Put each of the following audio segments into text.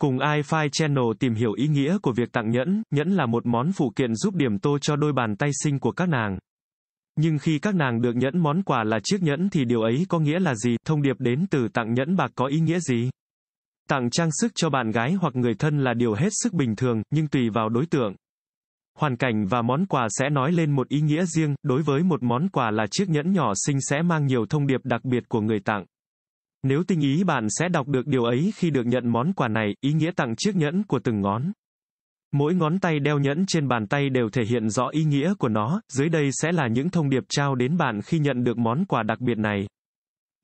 Cùng iFi Channel tìm hiểu ý nghĩa của việc tặng nhẫn, nhẫn là một món phụ kiện giúp điểm tô cho đôi bàn tay xinh của các nàng. Nhưng khi các nàng được nhẫn món quà là chiếc nhẫn thì điều ấy có nghĩa là gì, thông điệp đến từ tặng nhẫn bạc có ý nghĩa gì? Tặng trang sức cho bạn gái hoặc người thân là điều hết sức bình thường, nhưng tùy vào đối tượng. Hoàn cảnh và món quà sẽ nói lên một ý nghĩa riêng, đối với một món quà là chiếc nhẫn nhỏ xinh sẽ mang nhiều thông điệp đặc biệt của người tặng. Nếu tinh ý bạn sẽ đọc được điều ấy khi được nhận món quà này, ý nghĩa tặng chiếc nhẫn của từng ngón. Mỗi ngón tay đeo nhẫn trên bàn tay đều thể hiện rõ ý nghĩa của nó, dưới đây sẽ là những thông điệp trao đến bạn khi nhận được món quà đặc biệt này.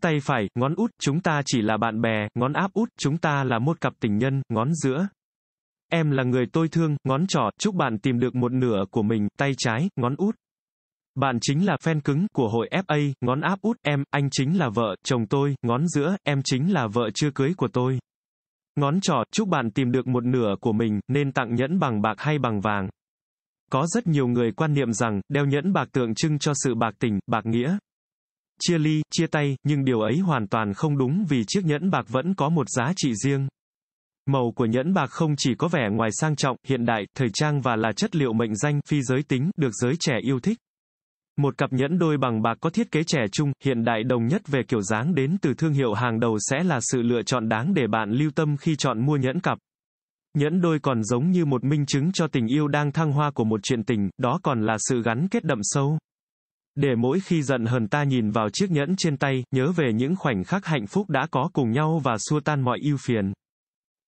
Tay phải, ngón út, chúng ta chỉ là bạn bè, ngón áp út, chúng ta là một cặp tình nhân, ngón giữa. Em là người tôi thương, ngón trỏ, chúc bạn tìm được một nửa của mình, tay trái, ngón út. Bạn chính là fan cứng của hội FA, ngón áp út, em, anh chính là vợ, chồng tôi, ngón giữa, em chính là vợ chưa cưới của tôi. Ngón trỏ, chúc bạn tìm được một nửa của mình, nên tặng nhẫn bằng bạc hay bằng vàng. Có rất nhiều người quan niệm rằng, đeo nhẫn bạc tượng trưng cho sự bạc tình, bạc nghĩa. Chia ly, chia tay, nhưng điều ấy hoàn toàn không đúng vì chiếc nhẫn bạc vẫn có một giá trị riêng. Màu của nhẫn bạc không chỉ có vẻ ngoài sang trọng, hiện đại, thời trang và là chất liệu mệnh danh, phi giới tính, được giới trẻ yêu thích. Một cặp nhẫn đôi bằng bạc có thiết kế trẻ trung, hiện đại đồng nhất về kiểu dáng đến từ thương hiệu hàng đầu sẽ là sự lựa chọn đáng để bạn lưu tâm khi chọn mua nhẫn cặp. Nhẫn đôi còn giống như một minh chứng cho tình yêu đang thăng hoa của một chuyện tình, đó còn là sự gắn kết đậm sâu. Để mỗi khi giận hờn ta nhìn vào chiếc nhẫn trên tay, nhớ về những khoảnh khắc hạnh phúc đã có cùng nhau và xua tan mọi ưu phiền.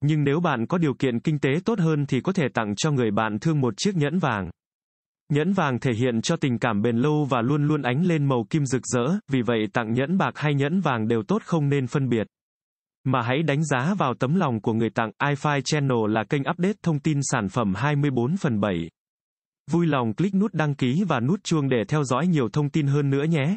Nhưng nếu bạn có điều kiện kinh tế tốt hơn thì có thể tặng cho người bạn thương một chiếc nhẫn vàng. Nhẫn vàng thể hiện cho tình cảm bền lâu và luôn luôn ánh lên màu kim rực rỡ, vì vậy tặng nhẫn bạc hay nhẫn vàng đều tốt không nên phân biệt. Mà hãy đánh giá vào tấm lòng của người tặng, iFi Channel là kênh update thông tin sản phẩm 24 phần 7. Vui lòng click nút đăng ký và nút chuông để theo dõi nhiều thông tin hơn nữa nhé.